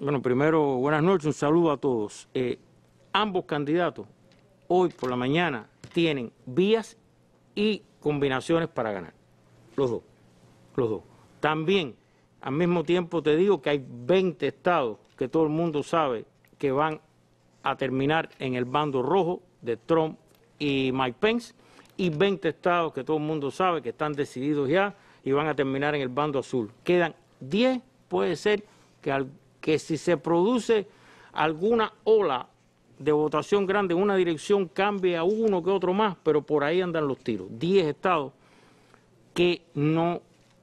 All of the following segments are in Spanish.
Bueno, primero, buenas noches, un saludo a todos. Eh, ambos candidatos hoy por la mañana tienen vías y combinaciones para ganar. Los dos, los dos. También, al mismo tiempo te digo que hay 20 estados que todo el mundo sabe que van a terminar en el bando rojo de Trump y Mike Pence y 20 estados que todo el mundo sabe que están decididos ya y van a terminar en el bando azul. Quedan 10, puede ser que al si se produce alguna ola de votación grande en una dirección, cambie a uno que otro más, pero por ahí andan los tiros. Diez estados que no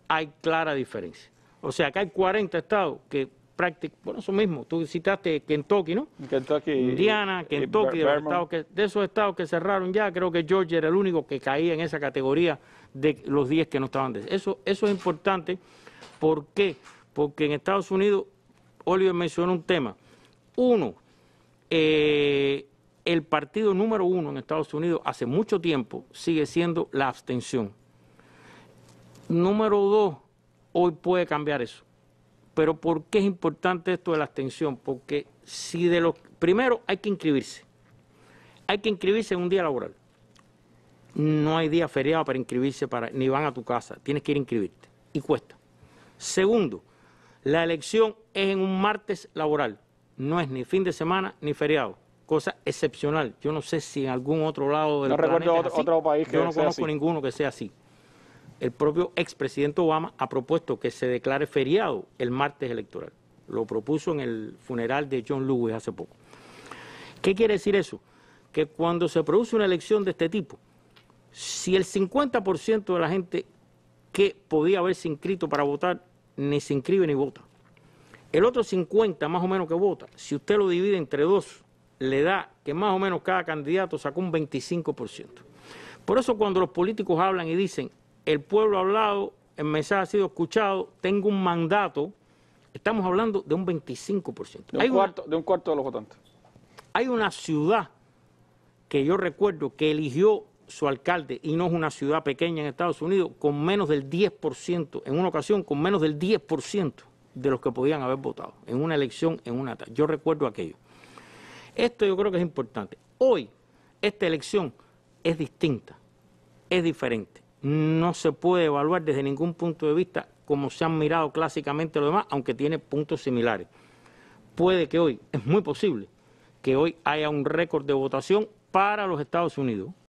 hay clara diferencia. O sea, que hay 40 estados que prácticamente, bueno, eso mismo, tú citaste Kentucky, ¿no? Kentucky. Indiana, Kentucky, de, esos estados que cerraron ya, creo que Georgia era el único que caía en esa categoría de los 10 que no estaban. De eso, eso es importante. ¿Por qué? Porque en Estados Unidos Oliver mencionó un tema. Uno, eh, el partido número uno en Estados Unidos hace mucho tiempo sigue siendo la abstención. Número dos, hoy puede cambiar eso. Pero ¿por qué es importante esto de la abstención? Porque si de lo Primero, hay que inscribirse. Hay que inscribirse en un día laboral. No hay día feriado para inscribirse, para, ni van a tu casa. Tienes que ir a inscribirte. Y cuesta. Segundo, la elección es en un martes laboral, no es ni fin de semana ni feriado, cosa excepcional. Yo no sé si en algún otro lado del no recuerdo otro, otro, país que Yo no conozco ninguno que sea así. El propio expresidente Obama ha propuesto que se declare feriado el martes electoral. Lo propuso en el funeral de John Lewis hace poco. ¿Qué quiere decir eso? Que cuando se produce una elección de este tipo, si el 50% de la gente que podía haberse inscrito para votar ni se inscribe ni vota. El otro 50 más o menos que vota, si usted lo divide entre dos, le da que más o menos cada candidato sacó un 25%. Por eso cuando los políticos hablan y dicen, el pueblo ha hablado, el mensaje ha sido escuchado, tengo un mandato, estamos hablando de un 25%. De un, cuarto, de, un cuarto de los votantes. Hay una ciudad que yo recuerdo que eligió su alcalde, y no es una ciudad pequeña en Estados Unidos, con menos del 10%, en una ocasión con menos del 10% de los que podían haber votado, en una elección, en una... Yo recuerdo aquello. Esto yo creo que es importante. Hoy, esta elección es distinta, es diferente. No se puede evaluar desde ningún punto de vista como se han mirado clásicamente los demás, aunque tiene puntos similares. Puede que hoy, es muy posible, que hoy haya un récord de votación para los Estados Unidos,